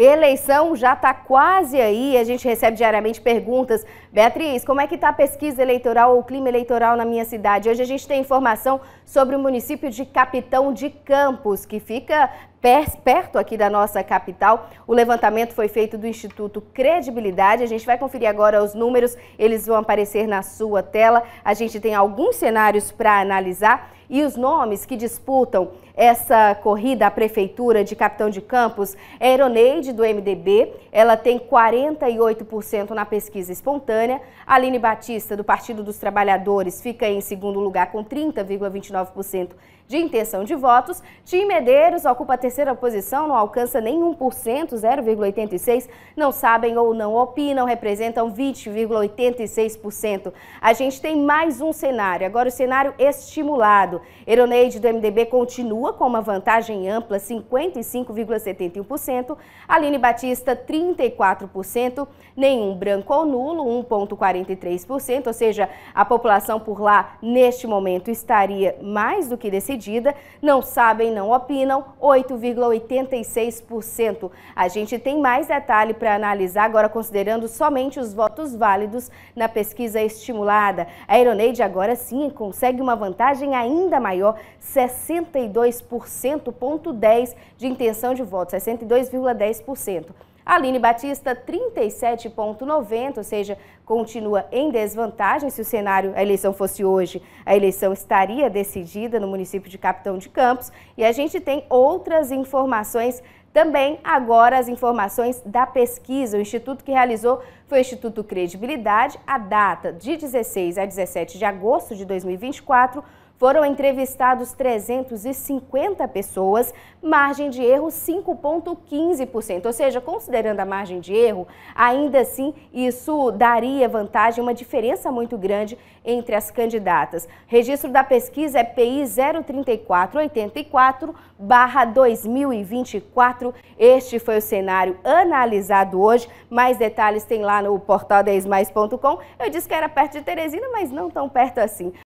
Eleição já está quase aí, a gente recebe diariamente perguntas. Beatriz, como é que está a pesquisa eleitoral ou o clima eleitoral na minha cidade? Hoje a gente tem informação sobre o município de Capitão de Campos, que fica perto aqui da nossa capital. O levantamento foi feito do Instituto Credibilidade. A gente vai conferir agora os números, eles vão aparecer na sua tela. A gente tem alguns cenários para analisar e os nomes que disputam essa corrida à prefeitura de Capitão de Campos é Ironeide do MDB, ela tem 48% na pesquisa espontânea. Aline Batista do Partido dos Trabalhadores fica em segundo lugar com 30,29 19% de intenção de votos. Tim Medeiros ocupa a terceira posição, não alcança nem 1%, 0,86%. Não sabem ou não opinam, representam 20,86%. A gente tem mais um cenário, agora o cenário estimulado. Eroneide do MDB continua com uma vantagem ampla, 55,71%. Aline Batista, 34%. Nenhum branco ou nulo, 1,43%. Ou seja, a população por lá, neste momento, estaria mais do que decidida não sabem, não opinam, 8,86%. A gente tem mais detalhe para analisar agora, considerando somente os votos válidos na pesquisa estimulada. A Ironeide agora sim consegue uma vantagem ainda maior, 62,10% de intenção de voto, 62,10%. Aline Batista, 37,90, ou seja, continua em desvantagem. Se o cenário, a eleição fosse hoje, a eleição estaria decidida no município município de Capitão de Campos. E a gente tem outras informações também agora as informações da pesquisa. O instituto que realizou foi o Instituto Credibilidade. A data de 16 a 17 de agosto de 2024 foram entrevistados 350 pessoas, margem de erro 5,15%. Ou seja, considerando a margem de erro, ainda assim isso daria vantagem, uma diferença muito grande entre as candidatas. Registro da pesquisa é PI 03484 2024. Este foi o cenário analisado hoje. Mais detalhes tem lá no portal 10mais.com. Eu disse que era perto de Teresina, mas não tão perto assim.